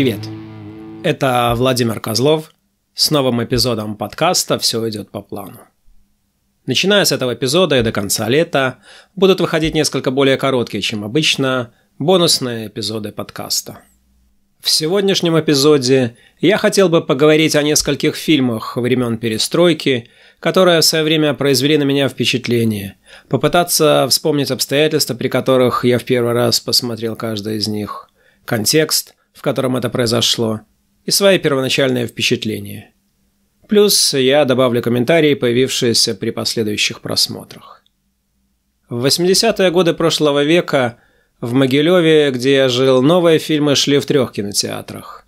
Привет! Это Владимир Козлов с новым эпизодом подкаста «Все идет по плану». Начиная с этого эпизода и до конца лета будут выходить несколько более короткие, чем обычно, бонусные эпизоды подкаста. В сегодняшнем эпизоде я хотел бы поговорить о нескольких фильмах времен перестройки, которые в свое время произвели на меня впечатление, попытаться вспомнить обстоятельства, при которых я в первый раз посмотрел каждый из них, контекст – в котором это произошло, и свои первоначальные впечатления. Плюс я добавлю комментарии, появившиеся при последующих просмотрах. В 80-е годы прошлого века в Могилеве, где я жил, новые фильмы шли в трех кинотеатрах.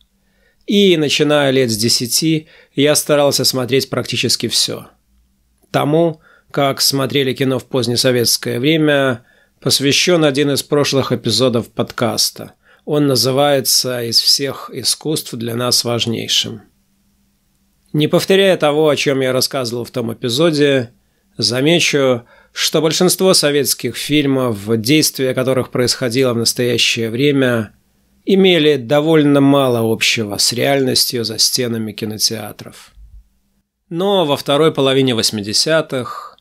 И, начиная лет с десяти, я старался смотреть практически все. Тому, как смотрели кино в позднесоветское время, посвящен один из прошлых эпизодов подкаста – он называется из всех искусств для нас важнейшим. Не повторяя того, о чем я рассказывал в том эпизоде, замечу, что большинство советских фильмов, действия которых происходило в настоящее время, имели довольно мало общего с реальностью за стенами кинотеатров. Но во второй половине 80-х,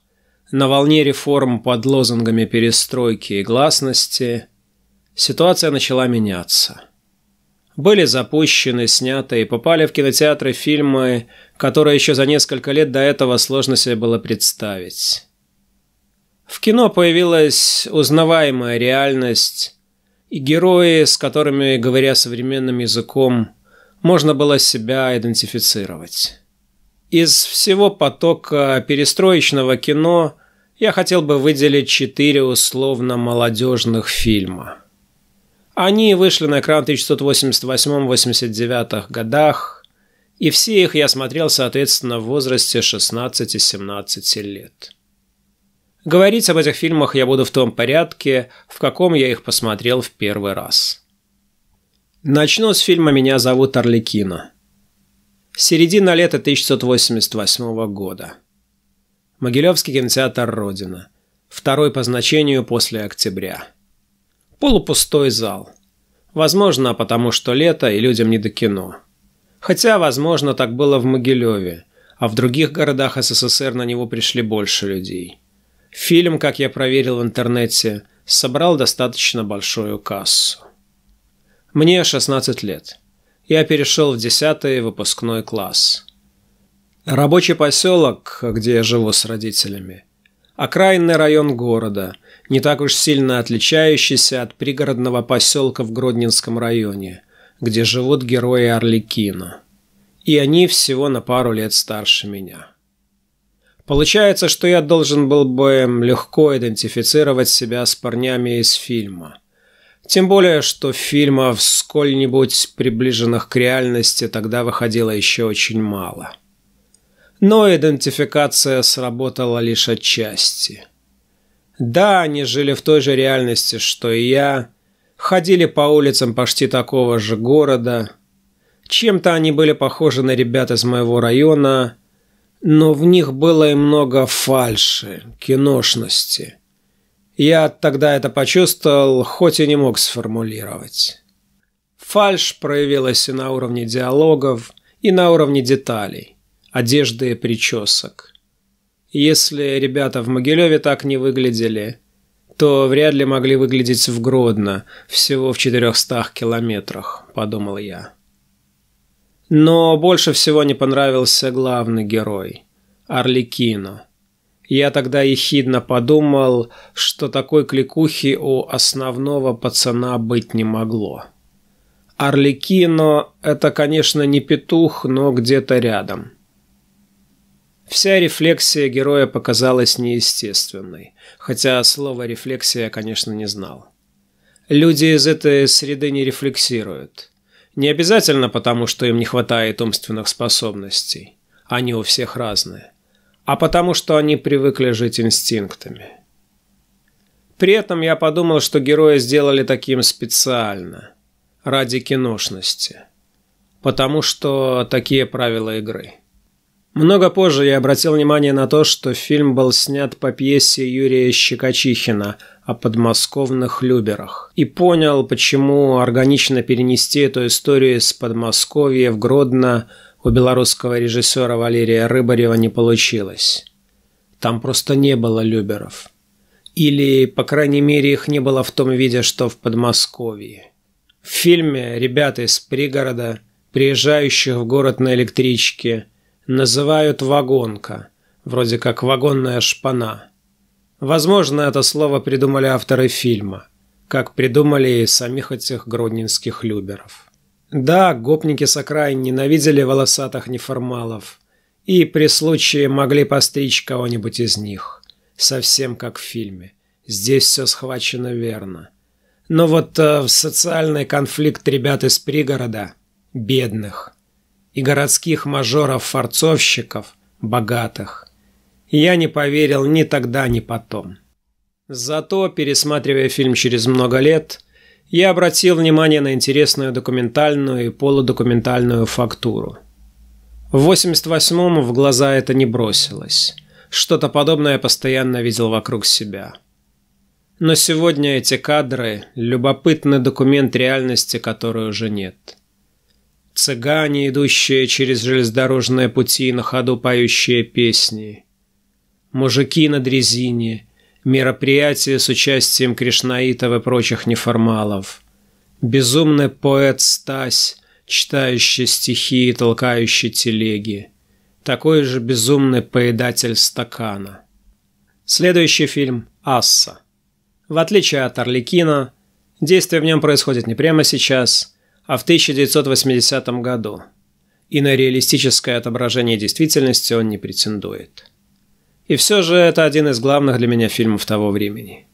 на волне реформ под лозунгами перестройки и гласности, ситуация начала меняться. Были запущены, сняты и попали в кинотеатры фильмы, которые еще за несколько лет до этого сложно себе было представить. В кино появилась узнаваемая реальность и герои, с которыми, говоря современным языком, можно было себя идентифицировать. Из всего потока перестроечного кино я хотел бы выделить четыре условно-молодежных фильма – они вышли на экран в 1988-89 годах, и все их я смотрел, соответственно, в возрасте 16-17 лет. Говорить об этих фильмах я буду в том порядке, в каком я их посмотрел в первый раз. Начну с фильма «Меня зовут Орликино». Середина лета 1988 года. Могилевский кинотеатр «Родина». Второй по значению после октября. Полупустой зал. Возможно, потому что лето и людям не до кино. Хотя, возможно, так было в Могилеве, а в других городах СССР на него пришли больше людей. Фильм, как я проверил в интернете, собрал достаточно большую кассу. Мне 16 лет. Я перешел в 10 выпускной класс. Рабочий поселок, где я живу с родителями. Окраинный район города – не так уж сильно отличающийся от пригородного поселка в Гродненском районе, где живут герои Орликина. И они всего на пару лет старше меня. Получается, что я должен был бы легко идентифицировать себя с парнями из фильма. Тем более, что фильмов сколь-нибудь приближенных к реальности тогда выходило еще очень мало. Но идентификация сработала лишь отчасти – да, они жили в той же реальности, что и я, ходили по улицам почти такого же города. Чем-то они были похожи на ребят из моего района, но в них было и много фальши, киношности. Я тогда это почувствовал, хоть и не мог сформулировать. Фальш проявилась и на уровне диалогов, и на уровне деталей, одежды и причесок – если ребята в Могилеве так не выглядели, то вряд ли могли выглядеть в Гродно, всего в 400 километрах, подумал я. Но больше всего не понравился главный герой – Орликино. Я тогда ехидно подумал, что такой кликухи у основного пацана быть не могло. Орликино – это, конечно, не петух, но где-то рядом – Вся рефлексия героя показалась неестественной, хотя слово «рефлексия» я, конечно, не знал. Люди из этой среды не рефлексируют. Не обязательно потому, что им не хватает умственных способностей. Они у всех разные. А потому, что они привыкли жить инстинктами. При этом я подумал, что героя сделали таким специально. Ради киношности. Потому что такие правила игры. Много позже я обратил внимание на то, что фильм был снят по пьесе Юрия Щекочихина о подмосковных люберах. И понял, почему органично перенести эту историю из Подмосковья в Гродно у белорусского режиссера Валерия Рыбарева не получилось. Там просто не было люберов. Или, по крайней мере, их не было в том виде, что в Подмосковье. В фильме ребята из пригорода, приезжающих в город на электричке – называют «вагонка», вроде как «вагонная шпана». Возможно, это слово придумали авторы фильма, как придумали и самих этих гроднинских люберов. Да, гопники с окраин ненавидели волосатых неформалов и при случае могли постричь кого-нибудь из них, совсем как в фильме. Здесь все схвачено верно. Но вот э, в социальный конфликт ребят из пригорода, бедных – и городских мажоров-форцовщиков, богатых. Я не поверил ни тогда, ни потом. Зато, пересматривая фильм через много лет, я обратил внимание на интересную документальную и полудокументальную фактуру. В 88-м в глаза это не бросилось. Что-то подобное я постоянно видел вокруг себя. Но сегодня эти кадры – любопытный документ реальности, которой уже нет цыгане, идущие через железнодорожные пути на ходу поющие песни, мужики на дрезине, мероприятия с участием кришнаитов и прочих неформалов, безумный поэт Стась, читающий стихи и толкающий телеги, такой же безумный поедатель стакана. Следующий фильм «Асса». В отличие от «Орликина», действие в нем происходит не прямо сейчас – а в 1980 году, и на реалистическое отображение действительности он не претендует. И все же это один из главных для меня фильмов того времени.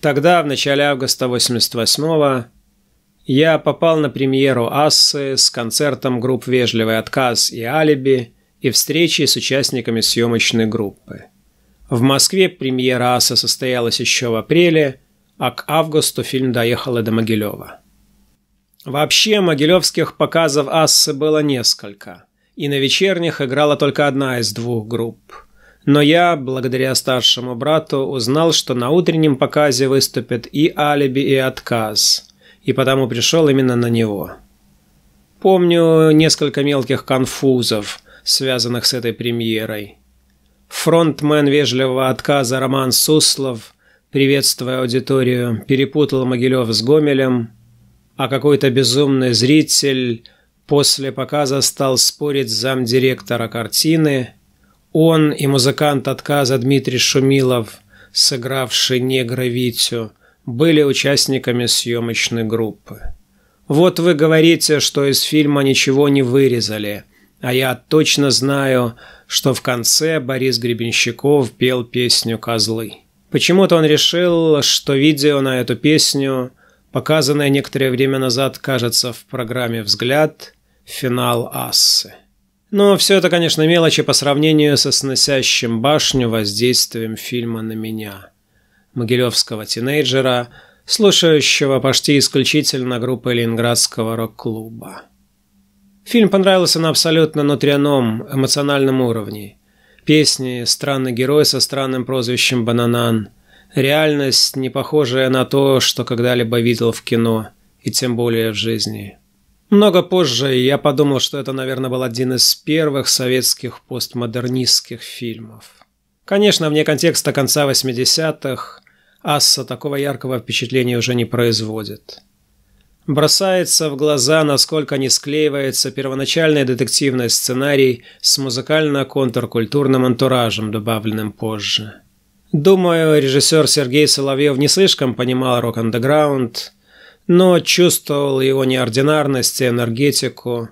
Тогда, в начале августа 88-го, я попал на премьеру «Ассы» с концертом групп «Вежливый отказ» и «Алиби» и встречей с участниками съемочной группы. В Москве премьера «Ассы» состоялась еще в апреле, а к августу фильм доехал и до Могилева. Вообще могилевских показов ассы было несколько, и на вечерних играла только одна из двух групп. Но я, благодаря старшему брату, узнал, что на утреннем показе выступят и алиби, и отказ, и потому пришел именно на него. Помню несколько мелких конфузов, связанных с этой премьерой. Фронтмен вежливого отказа Роман Суслов, приветствуя аудиторию, перепутал Могилев с Гомелем – а какой-то безумный зритель после показа стал спорить с замдиректора картины. Он и музыкант отказа Дмитрий Шумилов, сыгравший негра Витю, были участниками съемочной группы. «Вот вы говорите, что из фильма ничего не вырезали, а я точно знаю, что в конце Борис Гребенщиков пел песню «Козлы». Почему-то он решил, что видео на эту песню – Показанная некоторое время назад, кажется, в программе «Взгляд» финал Ассы. Но все это, конечно, мелочи по сравнению со сносящим башню воздействием фильма на меня. Могилевского тинейджера, слушающего почти исключительно группы ленинградского рок-клуба. Фильм понравился на абсолютно нутряном, эмоциональном уровне. Песни «Странный герой» со странным прозвищем «Бананан», Реальность, не похожая на то, что когда-либо видел в кино, и тем более в жизни. Много позже я подумал, что это, наверное, был один из первых советских постмодернистских фильмов. Конечно, вне контекста конца 80-х Асса такого яркого впечатления уже не производит. Бросается в глаза, насколько не склеивается первоначальный детективный сценарий с музыкально-контркультурным антуражем, добавленным позже. Думаю, режиссер Сергей Соловьев не слишком понимал рок-андеграунд, но чувствовал его неординарность и энергетику,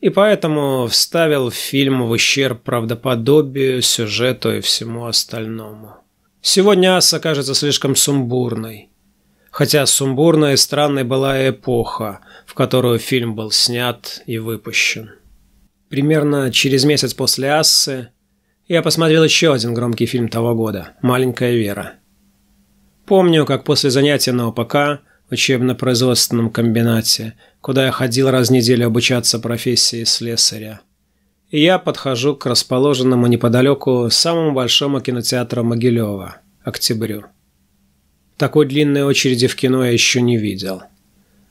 и поэтому вставил в фильм в ущерб правдоподобию, сюжету и всему остальному. Сегодня Асса кажется слишком сумбурной. Хотя сумбурной и странной была эпоха, в которую фильм был снят и выпущен. Примерно через месяц после Ассы я посмотрел еще один громкий фильм того года «Маленькая Вера». Помню, как после занятия на ОПК, учебно-производственном комбинате, куда я ходил раз в неделю обучаться профессии слесаря, и я подхожу к расположенному неподалеку самому большому кинотеатру Могилева – «Октябрю». Такой длинной очереди в кино я еще не видел.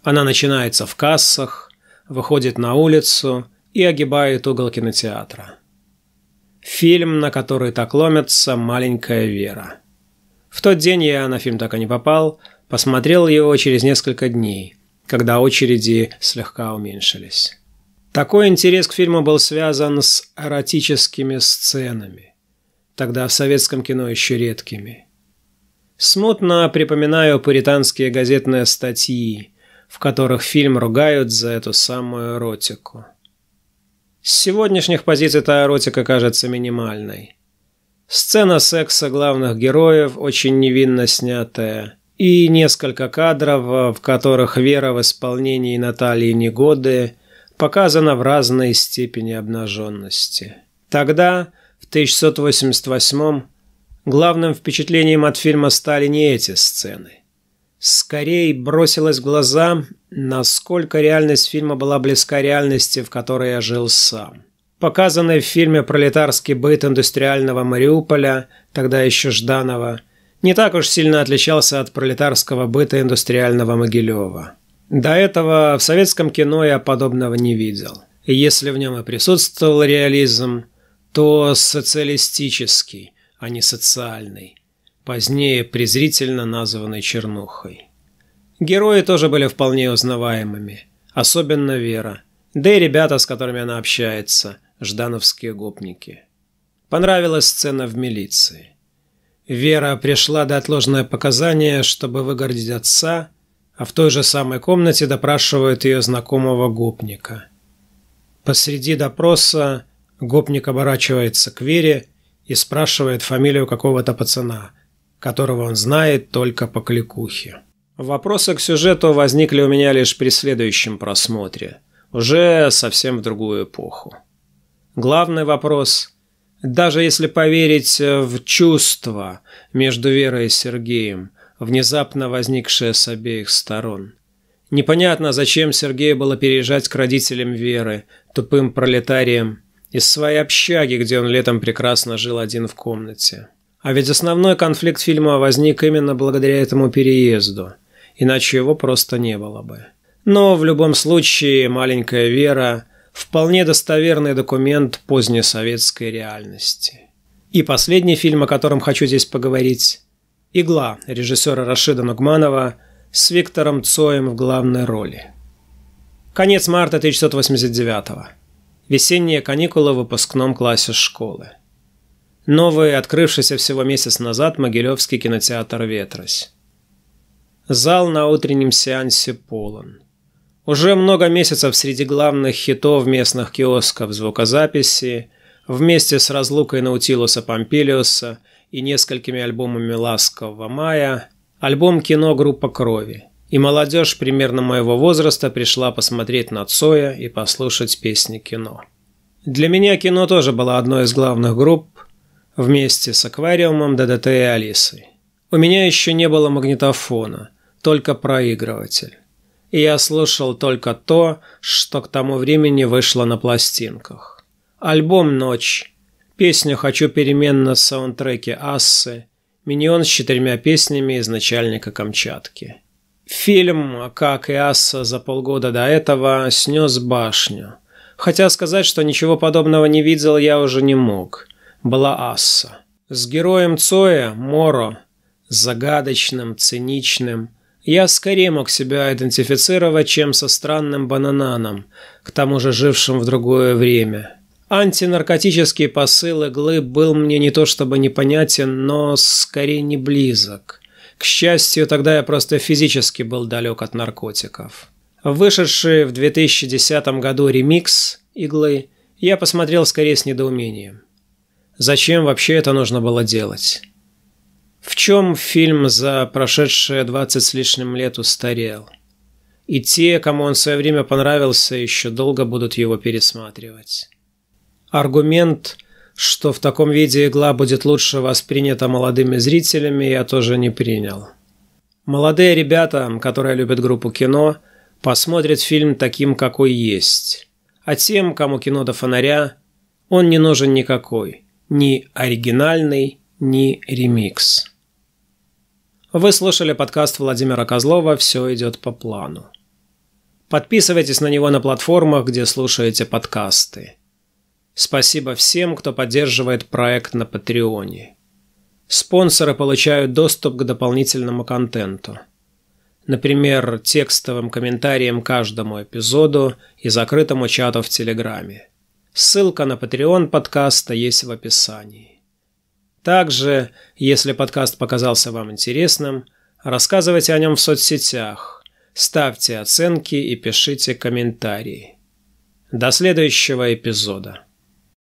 Она начинается в кассах, выходит на улицу и огибает угол кинотеатра – Фильм, на который так ломится маленькая Вера. В тот день я на фильм так и не попал, посмотрел его через несколько дней, когда очереди слегка уменьшились. Такой интерес к фильму был связан с эротическими сценами, тогда в советском кино еще редкими. Смутно припоминаю пуританские газетные статьи, в которых фильм ругают за эту самую эротику – с сегодняшних позиций та эротика кажется минимальной. Сцена секса главных героев очень невинно снятая, и несколько кадров, в которых Вера в исполнении Натальи Негоды показана в разной степени обнаженности. Тогда, в 1188 главным впечатлением от фильма стали не эти сцены. Скорее бросилось глазам, насколько реальность фильма была близка реальности, в которой я жил сам. Показанный в фильме пролетарский быт индустриального Мариуполя, тогда еще Жданова, не так уж сильно отличался от пролетарского быта индустриального Могилева. До этого в советском кино я подобного не видел. Если в нем и присутствовал реализм, то социалистический, а не социальный позднее презрительно названный Чернухой. Герои тоже были вполне узнаваемыми, особенно Вера, да и ребята, с которыми она общается, ждановские гопники. Понравилась сцена в милиции. Вера пришла до отложенное показание, чтобы выгордить отца, а в той же самой комнате допрашивают ее знакомого гопника. Посреди допроса гопник оборачивается к Вере и спрашивает фамилию какого-то пацана – которого он знает только по кликухе. Вопросы к сюжету возникли у меня лишь при следующем просмотре, уже совсем в другую эпоху. Главный вопрос – даже если поверить в чувства между Верой и Сергеем, внезапно возникшие с обеих сторон – Непонятно, зачем Сергею было переезжать к родителям Веры, тупым пролетариям, из своей общаги, где он летом прекрасно жил один в комнате. А ведь основной конфликт фильма возник именно благодаря этому переезду, иначе его просто не было бы. Но в любом случае «Маленькая Вера» – вполне достоверный документ позднесоветской реальности. И последний фильм, о котором хочу здесь поговорить – «Игла» режиссера Рашида Нугманова с Виктором Цоем в главной роли. Конец марта 1989 -го. Весенние каникулы в выпускном классе школы. Новый, открывшийся всего месяц назад, Могилевский кинотеатр «Ветрось». Зал на утреннем сеансе полон. Уже много месяцев среди главных хитов местных киосков звукозаписи, вместе с разлукой Наутилуса Помпилиуса и несколькими альбомами «Ласкового мая», альбом кино «Группа крови», и молодежь примерно моего возраста пришла посмотреть на Цоя и послушать песни кино. Для меня кино тоже было одной из главных групп, вместе с аквариумом, ДДТ и Алисой. У меня еще не было магнитофона, только проигрыватель. И я слушал только то, что к тому времени вышло на пластинках. Альбом «Ночь», песню «Хочу перемен» на саундтреке «Ассы», «Миньон» с четырьмя песнями из «Начальника Камчатки». Фильм, как и «Асса» за полгода до этого, снес башню. Хотя сказать, что ничего подобного не видел, я уже не мог – была Асса. С героем Цоя, Моро, загадочным, циничным, я скорее мог себя идентифицировать, чем со странным банананом, к тому же жившим в другое время. Антинаркотический посыл иглы был мне не то чтобы непонятен, но скорее не близок. К счастью, тогда я просто физически был далек от наркотиков. Вышедший в 2010 году ремикс «Иглы» я посмотрел скорее с недоумением. Зачем вообще это нужно было делать? В чем фильм за прошедшие 20 с лишним лет устарел? И те, кому он в свое время понравился, еще долго будут его пересматривать. Аргумент, что в таком виде игла будет лучше воспринята молодыми зрителями, я тоже не принял. Молодые ребята, которые любят группу кино, посмотрят фильм таким, какой есть. А тем, кому кино до фонаря, он не нужен никакой – ни оригинальный, ни ремикс. Вы слушали подкаст Владимира Козлова «Все идет по плану». Подписывайтесь на него на платформах, где слушаете подкасты. Спасибо всем, кто поддерживает проект на Патреоне. Спонсоры получают доступ к дополнительному контенту. Например, текстовым комментариям каждому эпизоду и закрытому чату в Телеграме. Ссылка на Patreon подкаста есть в описании. Также, если подкаст показался вам интересным, рассказывайте о нем в соцсетях, ставьте оценки и пишите комментарии. До следующего эпизода.